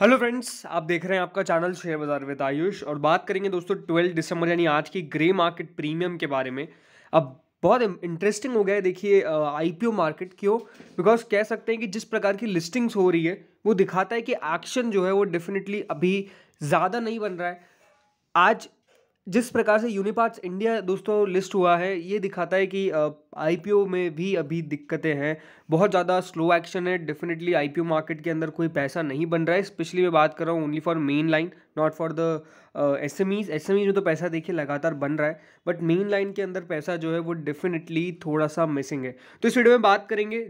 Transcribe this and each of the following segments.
hello friends आप देख रहे हैं आपका चैनल शेयर बाजार विद आयुष और बात करेंगे दोस्तों ट्वेल्थ दिसंबर यानी आज की ग्रे मार्केट प्रीमियम के बारे में अब बहुत इंटरेस्टिंग हो गया है देखिए आईपीओ मार्केट क्यों बिकॉज कह सकते हैं कि जिस प्रकार की लिस्टिंग्स हो रही है वो दिखाता है कि एक्शन जो है वो डेफिनेटली अभी ज़्यादा नहीं बन रहा है आज जिस प्रकार से यूनिपार्ट्स इंडिया दोस्तों लिस्ट हुआ है ये दिखाता है कि आईपीओ में भी अभी दिक्कतें हैं बहुत ज़्यादा स्लो एक्शन है डेफिनेटली आईपीओ मार्केट के अंदर कोई पैसा नहीं बन रहा है स्पेशली मैं बात कर रहा हूँ only for main line not for the SMEs SMEs में तो पैसा देखिए लगातार बन रहा है बट मेन लाइन के अंदर पैसा जो है वो डेफिनेटली थोड़ा सा मिसिंग है तो इस वीडियो में बात करेंगे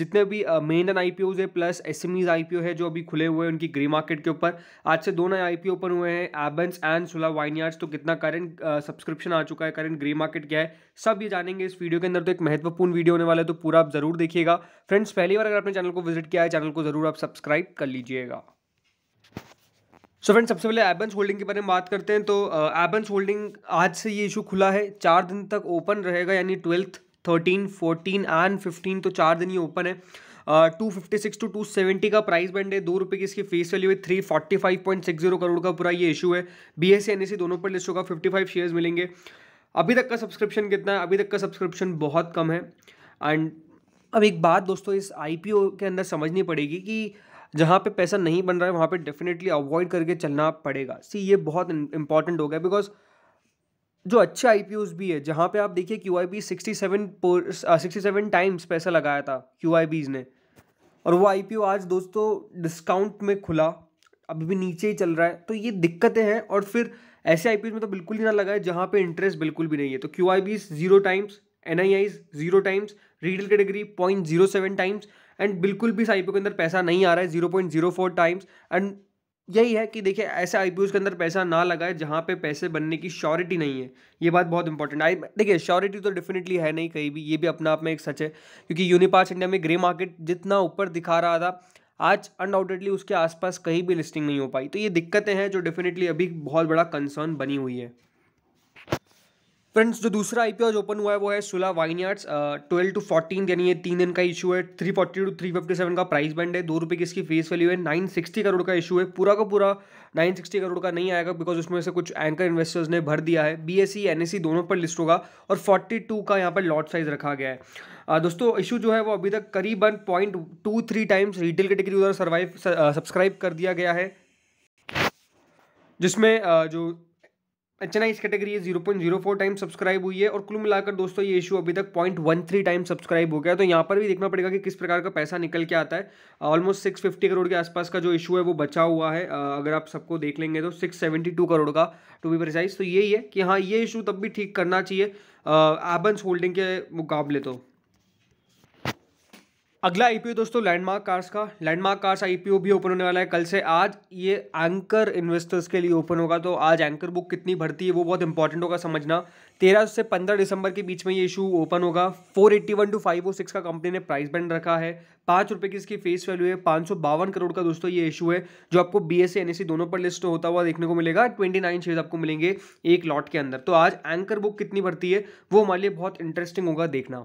जितने भी मेन एन आई पी ओज है plus SMEs I P O है जो अभी खुले हुए हैं उनकी ग्रे मार्केट के ऊपर आज से दो नए आई पी ओपन हुए हैं एबंस एंड सुला वाइन तो कितना करंट सब्सक्रिप्शन uh, आ चुका है करेंट ग्रे मार्केट क्या है सब ये जानेंगे इस वीडियो के अंदर तो एक महत्वपूर्ण वीडियो होने वाला है तो पूरा आप जरूर देखिएगा फ्रेंड्स पहली बार अगर आपने चैनल को विजिट किया है चैनल को जरूर आप सब्सक्राइब कर लीजिएगा सो so फ्रेंड सबसे पहले एबंस होल्डिंग के बारे में बात करते हैं तो एबंस होल्डिंग आज से ये इशू खुला है चार दिन तक ओपन रहेगा यानी twelfth thirteen fourteen and fifteen तो चार दिन ये ओपन है two fifty six to two seventy का प्राइस बैंड है दो रुपये की इसकी फेस वैल्यू है three forty five point six zero crore का पूरा ये इशू है बी एस e e दोनों पर लिस्ट होगा फिफ्टी फाइव शेयर्स मिलेंगे अभी तक का सब्सक्रिप्शन कितना है अभी तक का सब्सक्रिप्शन बहुत कम है एंड अब एक बात दोस्तों इस आई के अंदर समझनी पड़ेगी कि जहाँ पे पैसा नहीं बन रहा है वहाँ पे डेफिनेटली अवॉइड करके चलना पड़ेगा सी ये बहुत इंपॉर्टेंट हो गया बिकॉज जो अच्छे आई भी है जहाँ पे आप देखिए Q I B sixty seven sixty seven times पैसा लगाया था क्यू आई ने और वो आई आज दोस्तों डिस्काउंट में खुला अभी भी नीचे ही चल रहा है तो ये दिक्कतें हैं और फिर ऐसे आई में तो बिल्कुल ही ना लगा है जहाँ पे इंटरेस्ट बिल्कुल भी नहीं है तो QIBs zero times NIIs zero times retail category point zero seven times and बिल्कुल भी इस आई के अंदर पैसा नहीं आ रहा है zero point zero four times and यही है कि देखिए ऐसे आई के अंदर पैसा ना लगाए जहाँ पे पैसे बनने की श्योरिटी नहीं है ये बात बहुत इंपॉर्टेंट आई देखिए श्योरिटी तो डेफिनेटली है नहीं कहीं भी ये भी अपना आप में एक सच है क्योंकि यूनिपार्स इंडिया में ग्रे मार्केट जितना ऊपर दिखा रहा था आज अनडाउटेडली उसके आसपास कहीं भी लिस्टिंग नहीं हो पाई तो ये दिक्कतें हैं जो डेफिनेटली अभी बहुत बड़ा कंसर्न बनी हुई है फ्रेंड्स जो दूसरा आई आज ओपन हुआ है वो है Sula vineyards twelve to fourteen यानी ये तीन दिन का इशू है three forty two three fifty seven का प्राइस बैंड है दो रुपये की इसकी फेस वैल्यू है नाइन सिक्सटी करोड़ का इशू है पूरा का पूरा नाइन सिक्सटी करोड़ का नहीं आएगा बिकॉज उसमें से कुछ एंकर इन्वेस्टर्स ने भर दिया है B S E N S E दोनों पर लिस्ट होगा और फोर्टी टू का यहाँ पर लॉट साइज रखा गया है आ, दोस्तों इशू जो है वो अभी तक करीबन point two three times retail category द्वारा सर्वाइव सब्सक्राइब कर दिया गया है जिसमें जो अच्छा ना इस category zero point zero four time subscribe हुई है और कुल मिलाकर दोस्तों ये इशू अभी तक point one three time subscribe हो गया तो यहाँ पर भी देखना पड़ेगा कि किस प्रकार का पैसा निकल के आता है ऑलमोस्ट सिक्स फिफ्टी करोड़ के आसपास का जो इशू है वो बचा हुआ है अगर आप सबको देख लेंगे तो सिक्स सेवेंटी टू करोड़ का टू बी प्रिसाइज तो यही है कि हाँ ये इशू तब भी ठीक करना चाहिए एबंस होल्डिंग के मुकाबले तो अगला आईपीओ e दोस्तों लैंडमार्क कार्स का लैंडमार्क कार्स आईपीओ भी ओपन होने वाला है कल से आज ये एंकर इन्वेस्टर्स के लिए ओपन होगा तो आज एंकर बुक कितनी भरती है वो बहुत इंपॉर्टेंट होगा समझना तेरह से पंद्रह दिसंबर के बीच में ये इशू ओपन होगा four eighty one to five o six का कंपनी ने प्राइस बैंड रखा है पाँच रुपये की इसकी फेस वैल्यू है पाँच सौ बावन करोड़ का दोस्तों ये इशू है जो आपको B S N S E दोनों पर लिस्ट होता हुआ देखने को मिलेगा ट्वेंटी नाइन शेयर आपको मिलेंगे एक लॉट के अंदर तो आज एंकर बुक कितनी भरती है वो हमारे लिए बहुत इंटरेस्टिंग होगा देखना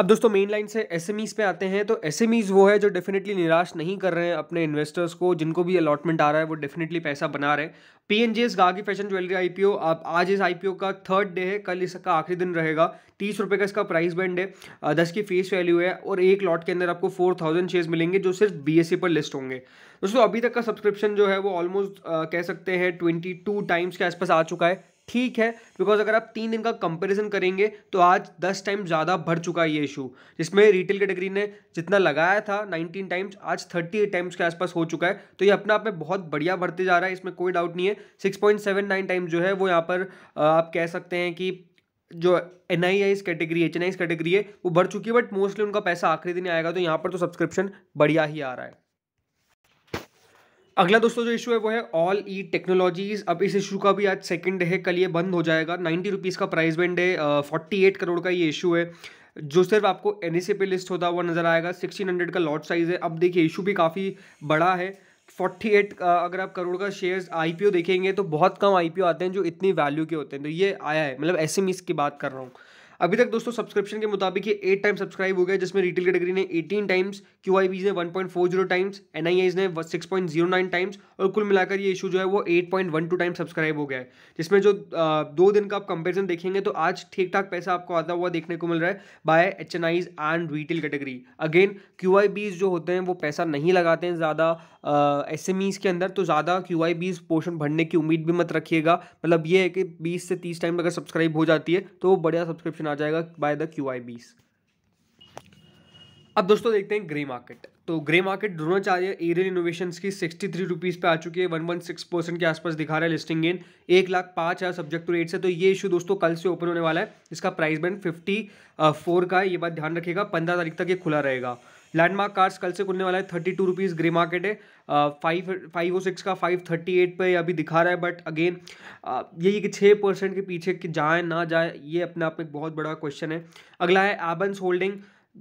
अब दोस्तों मेन लाइन से एस पे आते हैं तो एस वो है जो डेफिनेटली निराश नहीं कर रहे हैं अपने इन्वेस्टर्स को जिनको भी अलॉटमेंट आ रहा है वो डेफिनेटली पैसा बना रहे हैं पी एन गागी फैशन ज्वेलरी आईपीओ आप आज इस आईपीओ का थर्ड डे है कल इसका आखिरी दिन रहेगा तीस रुपये का इसका प्राइस बैंड है दस की फेस वैल्यू है और एक लॉट के अंदर आपको फोर थाउजेंड शेयर्स मिलेंगे जो सिर्फ बी e पर लिस्ट होंगे दोस्तों अभी तक का सब्सक्रिप्शन जो है वो ऑलमोस्ट कह सकते हैं ट्वेंटी टू टाइम्स के आसपास आ चुका है ठीक है बिकॉज अगर आप तीन दिन का कंपैरिजन करेंगे तो आज दस टाइम ज़्यादा बढ़ चुका है ये इशू जिसमें रिटेल कैटेगरी ने जितना लगाया था नाइनटीन टाइम्स आज थर्टी एट टाइम्स के आसपास हो चुका है तो ये अपने आप में बहुत बढ़िया बढ़ते जा रहा है इसमें कोई डाउट नहीं है six point seven nine times जो है वो यहाँ पर आप कह सकते हैं कि जो NIIs category HNIs category है वो बढ़ चुकी है बट मोस्टली उनका पैसा आखिरी दिन आएगा तो यहाँ पर तो सब्सक्रिप्शन बढ़िया ही आ रहा है अगला दोस्तों जो इशू है वो है ऑल ई टेक्नोलॉजीज अब इस इशू का भी आज सेकंड डे है कल ये बंद हो जाएगा नाइन्टी रुपीज़ का प्राइस बैंड है फोर्टी एट करोड़ का ये इशू है जो सिर्फ आपको एन पे लिस्ट होता हुआ नज़र आएगा सिक्सटीन हंड्रेड का लॉट साइज़ है अब देखिए इशू भी काफ़ी बड़ा है फोर्टी एट अगर आप करोड़ का शेयर्स आई देखेंगे तो बहुत कम आई आते हैं जो इतनी वैल्यू के होते हैं तो ये आया है मतलब एस एम की बात कर रहा हूँ अभी तक दोस्तों सब्सक्रिप्शन के मुताबिक ये एट टाइम सब्सक्राइब हो गया जिसमें रिटेल कैटेगरी ने eighteen times QIBs ने one point four zero times NIIs ने six point zero nine times और कुल मिलाकर ये इशू जो है वो eight point one two time subscribe हो गया है जिसमें जो दो दिन का आप कंपेरिजन देखेंगे तो आज ठीक ठाक पैसा आपको आता हुआ देखने को मिल रहा है by HNIs and retail category again QIBs जो होते हैं वो पैसा नहीं लगाते हैं ज़्यादा एस एम ईज़ के अंदर तो ज़्यादा क्यू आई बीज पोर्शन भरने की उम्मीद भी मत रखिएगा मतलब ये है कि बीस से तीस टाइम अगर सब्सक्राइब हो जाती है तो बढ़िया सब्सक्रिप्शन आ जाएगा बाय द क्यू आई बीज अब दोस्तों देखते हैं ग्रे मार्केट तो ग्रे मार्केट दोनों चाहिए एरियल इनोवेशन की सिक्सटी थ्री रुपीज़ पे आ चुकी है वन वन सिक्स परसेंट के आसपास दिखा रहा है लिस्टिंग गेन एक लाख पाँच हज़ार सब्जेक्ट टू रेट से तो ये इशू दोस्तों कल से ओपन होने वाला है इसका प्राइस बैंड फिफ्टी फोर का है ये बात ध्यान रखिएगा पंद्रह तारीख तक ये खुला रहेगा लैंडमार्क कार्स कल से खुलने वाला है thirty two rupees grey market है फाइव फाइव ओ सिक्स का फाइव थर्टी एट पर अभी दिखा रहा है बट अगेन uh, यही कि छः परसेंट के पीछे कि जाए ना जाए ये अपने आप में बहुत बड़ा क्वेश्चन है अगला है एबंस होल्डिंग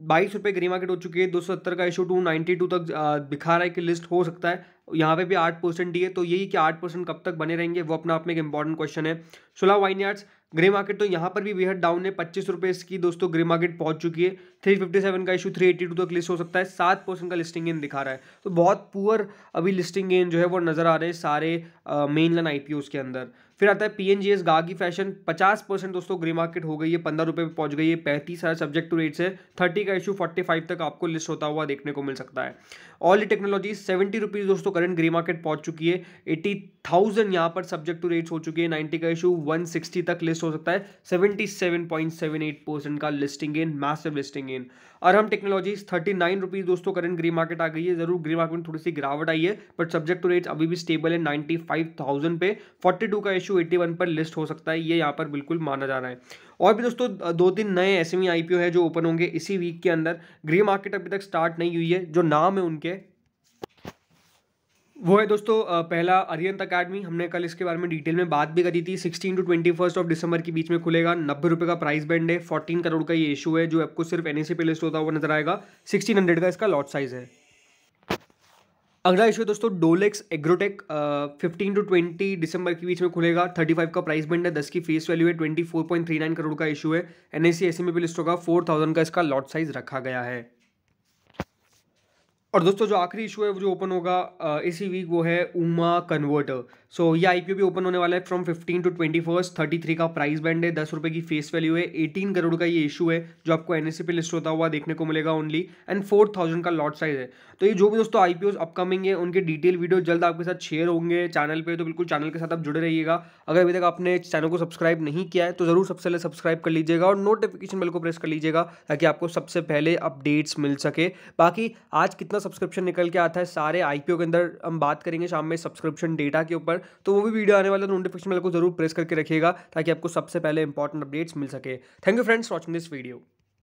बाईस रुपये ग्री मार्केट हो चुकी है दो सौ सत्तर का इशू टू नाइन्टी टू तक दिखा रहा है कि लिस्ट हो सकता है यहाँ पे भी आठ परसेंट डी है तो यही कि आठ परसेंट कब तक बने रहेंगे वो अपना आप में एक इंपॉर्टेंट क्वेश्चन है सोलह वाइन यार्ड्स ग्रे मार्केट तो यहाँ पर भी बेहद डाउन है पच्चीस रुपये इसकी दोस्तों ग्रे मार्केट पहुँच चुकी है थ्री फिफ्टी सेवन का इशू थ्री एट्टी टू तक लिस्ट हो सकता है सात परसेंट का लिस्टिंग गेन दिखा रहा है तो बहुत पुअर अभी लिस्टिंग गेन जो है वो नज़र आ रहे हैं सारे मेन लाइन आई के अंदर फिर आता है पी एन जी एस गागी फैशन पचास परसेंट दोस्तों ग्रे मार्केट हो गई है पंद्रह रुपये में पहुंच गई है पैंतीस हज़ार सब्जेक्ट टू रेट्स है थर्टी का इशू फोर्टी फाइव तक आपको लिस्ट होता हुआ देखने को मिल सकता है ऑल टेक्नोलॉजी सेवेंटी रुपीज़ दोस्तों करंट ग्रे मार्केट पहुंच चुकी है एट्टी थाउजेंड यहाँ पर सब्जेक्ट टू रेट्स हो चुकी है नाइन्टी का इशू वन सिक्सटी तक लिस्ट हो सकता है seventy seven point seven eight percent का लिस्टिंग इन मैसिव लिस्टिंग और हम टेक्नोलॉजीज थर्टी नाइन रुपीज़ दोस्तों करंट ग्रे मार्केट आ गई है जरूर ग्रे मार्केट में थोड़ी सी गिरावट आई है बट सब्जेक्ट टू रेट्स अभी भी स्टेबल है नाइन्टी फाइव थाउजेंड पे फोर्टी टू का इशू इशू एट्टी वन पर लिस्ट हो सकता है ये यहाँ पर बिल्कुल माना जा रहा है और भी दोस्तों दो तीन नए S M I P O है जो ओपन होंगे इसी वीक के अंदर ग्रे मार्केट अभी तक स्टार्ट नहीं हुई है जो नाम है उनके वो है दोस्तों पहला अरियंत अकेडमी हमने कल इसके बारे में डिटेल में बात भी करी थी sixteen to twenty first of दिसंबर के बीच में खुलेगा नब्बे रुपये का प्राइस बैंड है फोर्टीन करोड़ का ये इशू है जो आपको सिर्फ एन e पे लिस्ट होता हुआ नजर आएगा सिक्सटीन हंड्रेड का इसका लॉट साइज है अगला इशू दोस्तों Dolex agrotech fifteen to twenty दिसंबर के बीच में खुलेगा थर्टी फाइव का प्राइस बैंड है दस की फेस वैल्यू है twenty four point three nine crore का इशू है N S E S M E होगा फोर थाउजेंड का इसका लॉट साइज रखा गया है और दोस्तों जो आखिरी इशू है वो जो ओपन होगा इसी वीक वो है उमा कन्वर्टर सो so, ये आईपीओ भी ओपन होने वाला है from 15 to twenty first thirty three का प्राइस बैंड है दस रुपये की फेस वैल्यू है एटीन करोड़ का ये इशू है जो आपको एन पे लिस्ट होता हुआ देखने को मिलेगा ओनली एंड फोर थाउजेंड का लॉट साइज है तो ये जो भी दोस्तों आई अपकमिंग है उनके डिटेल वीडियो जल्द आपके साथ शेयर होंगे चैनल पर तो बिल्कुल चैनल के साथ आप जुड़े रहिएगा अगर अभी तक आपने चैनल को सब्सक्राइब नहीं किया है तो ज़रूर सबसे पहले सब्सक्राइब कर लीजिएगा और नोटिफिकेशन बिल को प्रेस कर लीजिएगा ताकि आपको सबसे पहले अपडेट्स मिल सके बाकी आज कितना सब्सक्रिप्शन निकल के आता है सारे आईपीओ के अंदर हम बात करेंगे शाम में सब्सक्रिप्शन डेटा के ऊपर पर तो वो भी वीडियो आने वाला नोटिफिकेशन बेल को जरूर प्रेस करके रखिएगा ताकि आपको सबसे पहले इंपॉर्टेंट अपडेट्स मिल सके thank you friends watching this video